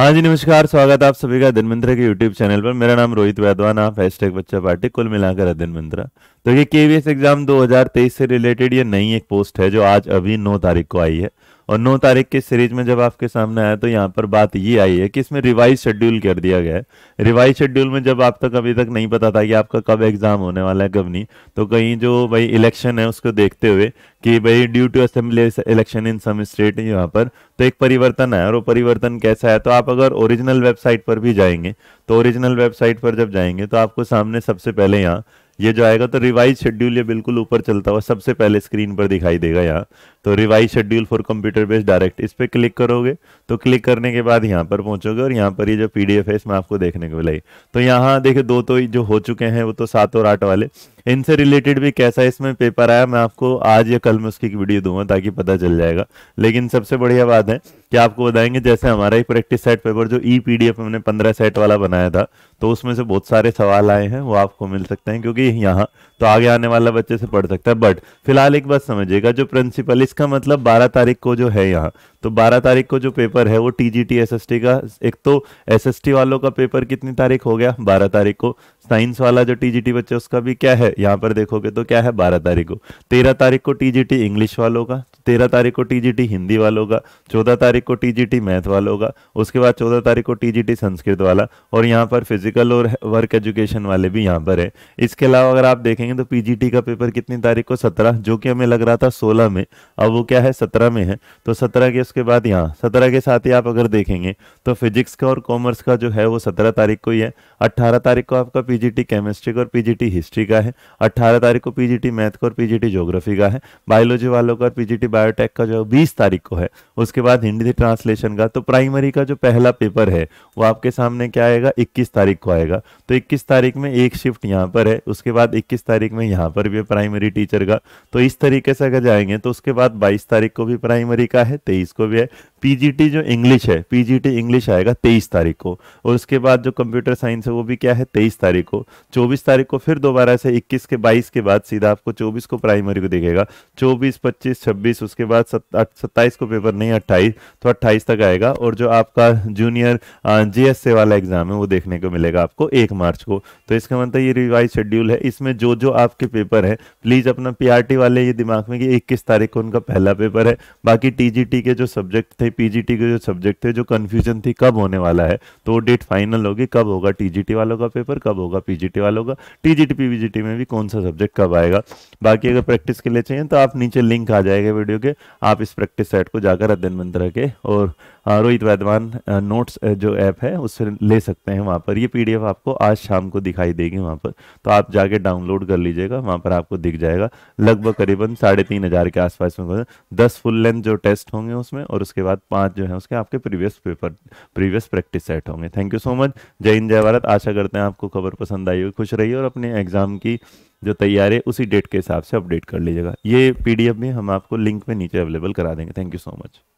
हाँ जी नमस्कार स्वागत आप सभी का दिन मंत्रा के यूट्यूब चैनल पर मेरा नाम रोहित वैदवान आप बच्चा पार्टी कुल मिलाकर है दिन मंत्रा तो ये केवीएस एग्जाम 2023 से रिलेटेड ये नई एक पोस्ट है जो आज अभी 9 तारीख को आई है और नौ तारीख के सीरीज में जब आपके सामने आया तो यहाँ पर बात ये आई है कि इसमें रिवाइज शेड्यूल कर दिया गया है रिवाइज शेड्यूल में जब आप तक अभी तक नहीं पता था कि आपका कब एग्जाम होने वाला है कब नहीं तो कहीं जो भाई इलेक्शन है उसको देखते हुए कि भाई due to assembly election in some state यहाँ पर तो एक परिवर्तन है और वो परिवर्तन कैसा है तो आप अगर ओरिजिनल वेबसाइट पर भी जाएंगे तो ओरिजिनल वेबसाइट पर जब जाएंगे तो आपको सामने सबसे पहले यहाँ ये जो आएगा तो रिवाइज शेड्यूल ये बिल्कुल ऊपर चलता हुआ सबसे पहले स्क्रीन पर दिखाई देगा यहाँ तो revise schedule for computer based direct इस पर क्लिक करोगे तो क्लिक करने के बाद यहाँ पर पहुंचोगे और यहाँ पर ये यह जो पीडीएफ है इसमें आपको देखने को मिलाई तो यहाँ देखे दो तो जो हो चुके हैं वो तो सात और आठ वाले इनसे रिलेटेड भी कैसा इसमें पेपर आया मैं आपको आज या कल में उसकी एक वीडियो दूंगा ताकि पता चल जाएगा लेकिन सबसे बढ़िया बात है कि आपको बताएंगे जैसे हमारा एक प्रैक्टिस सेट पेपर जो ई e पी हमने पंद्रह सेट वाला बनाया था तो उसमें से बहुत सारे सवाल आए हैं वो आपको मिल सकते हैं क्योंकि यहाँ तो आगे आने वाला बच्चे से पढ़ सकता है बट फिलहाल एक बात समझिएगा जो प्रिंसिपल इसका मतलब बारह तारीख को जो है यहाँ तो 12 तारीख को जो पेपर है वो T G T S S T का एक तो एस एस टी वालों का पेपर कितनी तारीख हो गया 12 तारीख को साइंस वाला जो टी जी टी बच्चे उसका भी क्या है यहाँ पर देखोगे तो क्या है 12 तारीख को 13 तारीख को टी जी टी इंग्लिश वालों का 13 तारीख को टी जी टी हिंदी वालों का चौदह तारीख को टी जी टी मैथ वालों का उसके बाद चौदह तारीख को टी जी टी संस्कृत वाला और यहाँ पर फिजिकल और वर्क एजुकेशन वाले भी यहाँ पर है इसके अलावा अगर आप देखेंगे तो पी का पेपर कितनी तारीख को सत्रह जो कि हमें लग रहा था सोलह में अब वो क्या है सत्रह में है तो सत्रह के उसके बाद यहाँ सत्रह के साथ ही आप अगर देखेंगे तो फिजिक्स का और कॉमर्स का जो है वो सत्रह तारीख को ही है अट्ठारह तारीख को आपका पीजीटी केमिस्ट्री का और पीजीटी हिस्ट्री का है अट्ठारह तारीख को पीजीटी मैथ का और पीजीटी ज्योग्राफी का है बायोलॉजी वालों का और पीजीटी बायोटेक का जो है बीस तारीख को है उसके बाद हिंदी ट्रांसलेशन का तो प्राइमरी का जो पहला पेपर है वो आपके सामने क्या आएगा इक्कीस तारीख को आएगा तो इक्कीस तारीख में एक शिफ्ट यहाँ पर है उसके बाद इक्कीस तारीख में यहाँ पर भी है प्राइमरी टीचर का तो इस तरीके से अगर जाएंगे तो उसके बाद बाईस तारीख को भी प्राइमरी का है तेईस को Кракове पीजीटी जो इंग्लिश है पीजीटी इंग्लिश आएगा तेईस तारीख को और उसके बाद जो कंप्यूटर साइंस है वो भी क्या है तेईस तारीख को चौबीस तारीख को फिर दोबारा से इक्कीस के बाईस के बाद सीधा आपको चौबीस को प्राइमरी को देखेगा चौबीस पच्चीस छब्बीस उसके बाद सत्ताईस को पेपर नहीं अट्ठाईस तो अट्ठाईस तक आएगा और जो आपका जूनियर जे वाला एग्जाम है वो देखने को मिलेगा आपको एक मार्च को तो इसका मतलब ये रिवाइज शेड्यूल है इसमें जो जो आपके पेपर है प्लीज़ अपना पी वाले ये दिमाग में कि इक्कीस तारीख को उनका पहला पेपर है बाकी टी के जो सब्जेक्ट थे पीजीटी के जो सब्जेक्ट थे जो कन्फ्यूजन थी कब होने वाला है तो वो डेट फाइनल होगी कब होगा टीजीटी वालों का पेपर कब होगा पीजीटी वालों का टीजीटी पीजीटी में भी कौन सा सब्जेक्ट कब आएगा बाकी अगर प्रैक्टिस के लिए चाहिए तो आप नीचे लिंक आ जाएगा वीडियो के आप इस प्रैक्टिस सेट को जाकर अध्ययन मंत्र के और रोहित वैदवान नोट्स जो ऐप है उससे ले सकते हैं वहाँ पर ये पीडीएफ आपको आज शाम को दिखाई देगी वहाँ पर तो आप जाके डाउनलोड कर लीजिएगा वहाँ पर आपको दिख जाएगा लगभग करीबन साढ़े तीन हज़ार के आसपास में दस फुल लेंथ जो टेस्ट होंगे उसमें और उसके बाद पाँच जो है उसके आपके previous paper previous practice set होंगे थैंक यू सो मच जय हिंद जय भारत आशा करते हैं आपको खबर पसंद आई हुई खुश रहिए और अपने एग्जाम की जो तैयारी है उसी डेट के हिसाब से अपडेट कर लीजिएगा ये एफ भी हम आपको लिंक में नीचे अवेलेबल करा देंगे थैंक यू सो मच